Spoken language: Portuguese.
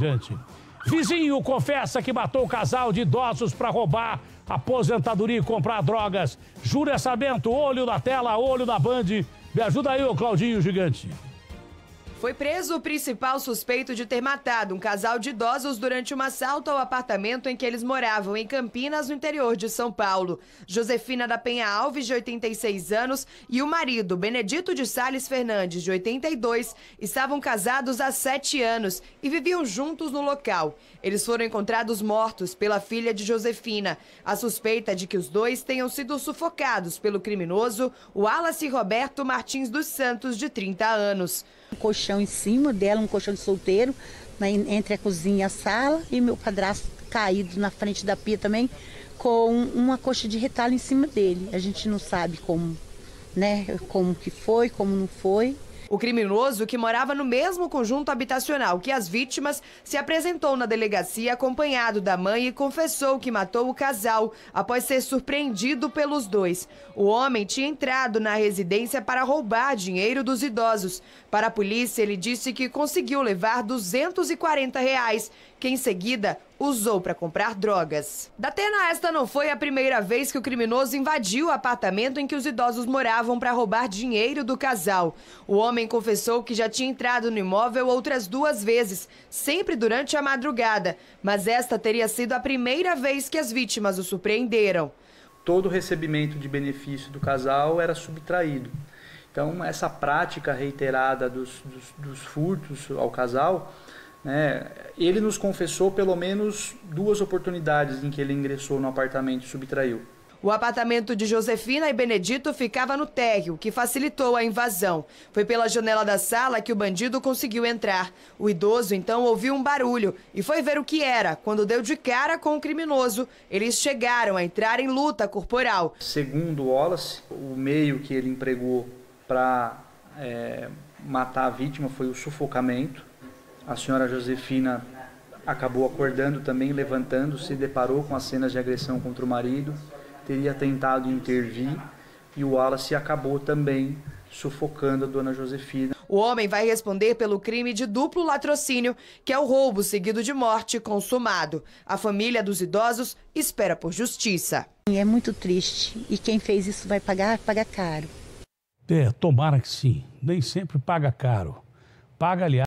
Gente. Vizinho confessa que matou um casal de idosos para roubar aposentadoria e comprar drogas. Jura Sabento, olho na tela, olho na Band. Me ajuda aí, ô Claudinho Gigante. Foi preso o principal suspeito de ter matado um casal de idosos durante um assalto ao apartamento em que eles moravam, em Campinas, no interior de São Paulo. Josefina da Penha Alves, de 86 anos, e o marido, Benedito de Sales Fernandes, de 82, estavam casados há sete anos e viviam juntos no local. Eles foram encontrados mortos pela filha de Josefina. A suspeita de que os dois tenham sido sufocados pelo criminoso, o Wallace Roberto Martins dos Santos, de 30 anos colchão em cima dela, um colchão de solteiro, né, entre a cozinha e a sala, e meu padrasto caído na frente da pia também, com uma coxa de retalho em cima dele. A gente não sabe como, né, como que foi, como não foi, o criminoso, que morava no mesmo conjunto habitacional que as vítimas, se apresentou na delegacia acompanhado da mãe e confessou que matou o casal após ser surpreendido pelos dois. O homem tinha entrado na residência para roubar dinheiro dos idosos. Para a polícia, ele disse que conseguiu levar 240 reais, que em seguida usou para comprar drogas. Da Datena, esta não foi a primeira vez que o criminoso invadiu o apartamento em que os idosos moravam para roubar dinheiro do casal. O homem homem confessou que já tinha entrado no imóvel outras duas vezes, sempre durante a madrugada, mas esta teria sido a primeira vez que as vítimas o surpreenderam. Todo o recebimento de benefício do casal era subtraído. Então, essa prática reiterada dos, dos, dos furtos ao casal, né, ele nos confessou pelo menos duas oportunidades em que ele ingressou no apartamento e subtraiu. O apartamento de Josefina e Benedito ficava no térreo, que facilitou a invasão. Foi pela janela da sala que o bandido conseguiu entrar. O idoso então ouviu um barulho e foi ver o que era. Quando deu de cara com o criminoso, eles chegaram a entrar em luta corporal. Segundo Wallace, o meio que ele empregou para é, matar a vítima foi o sufocamento. A senhora Josefina acabou acordando também, levantando, se deparou com as cenas de agressão contra o marido teria tentado intervir e o Wallace acabou também sufocando a dona Josefina. O homem vai responder pelo crime de duplo latrocínio, que é o roubo seguido de morte consumado. A família dos idosos espera por justiça. É muito triste e quem fez isso vai pagar, paga caro. É, tomara que sim. Nem sempre paga caro. Paga, aliás.